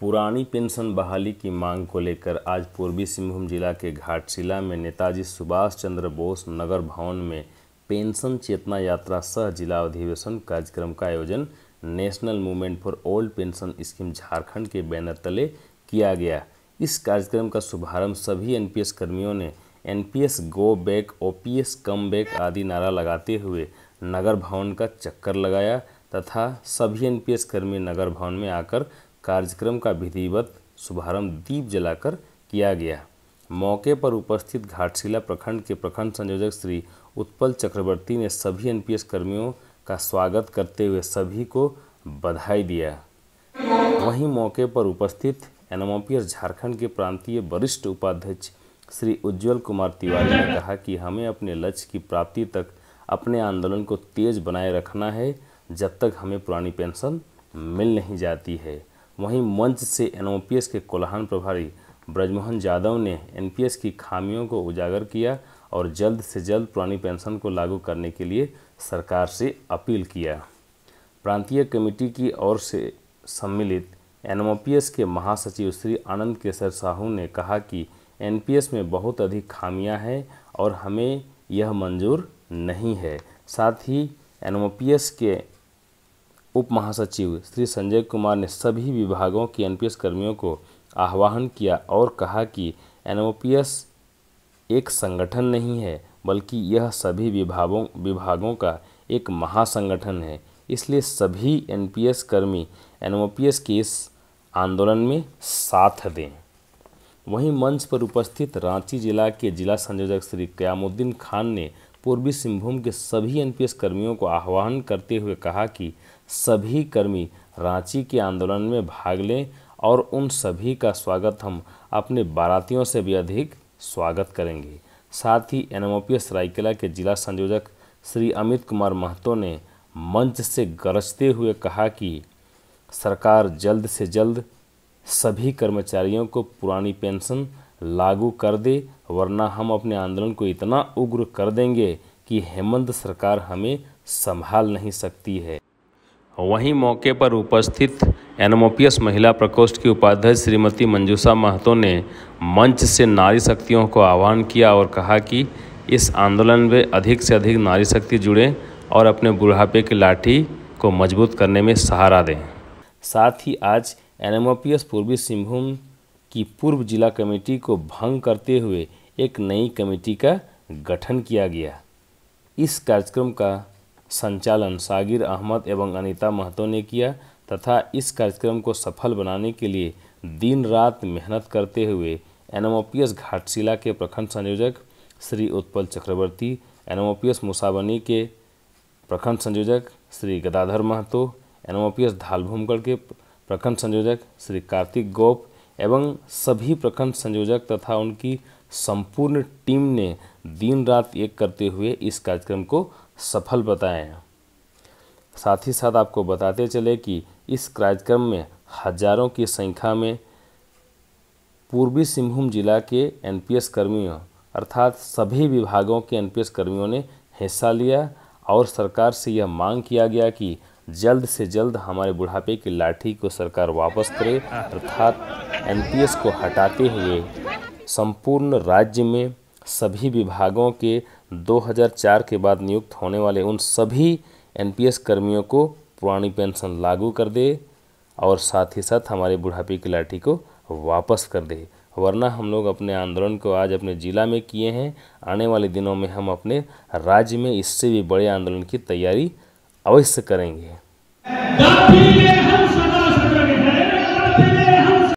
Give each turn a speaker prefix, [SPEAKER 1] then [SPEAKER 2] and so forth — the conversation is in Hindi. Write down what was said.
[SPEAKER 1] पुरानी पेंशन बहाली की मांग को लेकर आज पूर्वी सिंहभूम जिला के घाटशिला में नेताजी सुभाष चंद्र बोस नगर भवन में पेंशन चेतना यात्रा सह जिला अधिवेशन कार्यक्रम का आयोजन national movement for old pension scheme Jharkhand के बैनर तले किया गया इस कार्यक्रम का शुभारंभ सभी एनपीएस कर्मियों ने NPS go back OPS come back आदि नारा लगाते हुए नगर भवन का चक्कर लगाया तथा सभी एनपीएस कर्मी नगर भवन में आकर कार्यक्रम का विधिवत शुभारंभ दीप जलाकर किया गया मौके पर उपस्थित घाटशिला प्रखंड के प्रखंड संयोजक श्री उत्पल चक्रवर्ती ने सभी एनपीएस कर्मियों का स्वागत करते हुए सभी को बधाई दिया वहीं मौके पर उपस्थित एनएमओपीएस झारखंड के प्रांतीय वरिष्ठ उपाध्यक्ष श्री उज्जवल कुमार तिवारी ने कहा कि हमें अपने लक्ष्य की प्राप्ति तक अपने आंदोलन को तेज बनाए रखना है जब तक हमें पुरानी पेंशन मिल नहीं जाती है वहीं मंच से एनओपीएस के कोल्हान प्रभारी ब्रजमोहन यादव ने एनपीएस की खामियों को उजागर किया और जल्द से जल्द पुरानी पेंशन को लागू करने के लिए सरकार से अपील किया प्रांतीय कमेटी की ओर से सम्मिलित एनओपीएस के महासचिव श्री आनंद केसर साहू ने कहा कि एनपीएस में बहुत अधिक खामियां हैं और हमें यह मंजूर नहीं है साथ ही एनओपीएस के उप महासचिव श्री संजय कुमार ने सभी विभागों के एनपीएस कर्मियों को आह्वान किया और कहा कि एनओपीएस एक संगठन नहीं है बल्कि यह सभी विभागों विभागों का एक महासंगठन है इसलिए सभी एनपीएस कर्मी एनओपीएस के इस आंदोलन में साथ दें वहीं मंच पर उपस्थित रांची जिला के जिला संयोजक श्री क्यामुद्दीन खान ने पूर्वी सिंहभूम के सभी एनपीएस कर्मियों को आह्वान करते हुए कहा कि सभी कर्मी रांची के आंदोलन में भाग लें और उन सभी का स्वागत हम अपने बारातियों से भी अधिक स्वागत करेंगे साथ ही एन रायकेला के जिला संयोजक श्री अमित कुमार महतो ने मंच से गरजते हुए कहा कि सरकार जल्द से जल्द सभी कर्मचारियों को पुरानी पेंशन लागू कर दे वरना हम अपने आंदोलन को इतना उग्र कर देंगे कि हेमंत सरकार हमें संभाल नहीं सकती है वहीं मौके पर उपस्थित एनमोपियस महिला प्रकोष्ठ की उपाध्यक्ष श्रीमती मंजूषा महतो ने मंच से नारी शक्तियों को आह्वान किया और कहा कि इस आंदोलन में अधिक से अधिक नारी शक्ति जुड़ें और अपने बुढ़ापे की लाठी को मजबूत करने में सहारा दें साथ ही आज एनएमओपीएस पूर्वी सिंहभूम कि पूर्व जिला कमेटी को भंग करते हुए एक नई कमेटी का गठन किया गया इस कार्यक्रम का संचालन सागिर अहमद एवं अनिता महतो ने किया तथा इस कार्यक्रम को सफल बनाने के लिए दिन रात मेहनत करते हुए एनएमओपीएस घाटशिला के प्रखंड संयोजक श्री उत्पल चक्रवर्ती एनएमओपीएस मुसाबनी के प्रखंड संयोजक श्री गदाधर महतो एनएमओपीएस धाल धालभूमगढ़ के प्रखंड संयोजक श्री कार्तिक गोप एवं सभी प्रखंड संयोजक तथा उनकी संपूर्ण टीम ने दिन रात एक करते हुए इस कार्यक्रम को सफल बताया साथ ही साथ आपको बताते चले कि इस कार्यक्रम में हजारों की संख्या में पूर्वी सिंहभूम जिला के एनपीएस कर्मियों अर्थात सभी विभागों के एनपीएस कर्मियों ने हिस्सा लिया और सरकार से यह मांग किया गया कि जल्द से जल्द हमारे बुढ़ापे की लाठी को सरकार वापस करे अर्थात एनपीएस को हटाते हुए संपूर्ण राज्य में सभी विभागों के 2004 के बाद नियुक्त होने वाले उन सभी एनपीएस कर्मियों को पुरानी पेंशन लागू कर दे और साथ ही साथ हमारे बुढ़ापे की लाठी को वापस कर दे वरना हम लोग अपने आंदोलन को आज अपने ज़िला में किए हैं आने वाले दिनों में हम अपने राज्य में इससे भी बड़े आंदोलन की तैयारी अवश्य करेंगे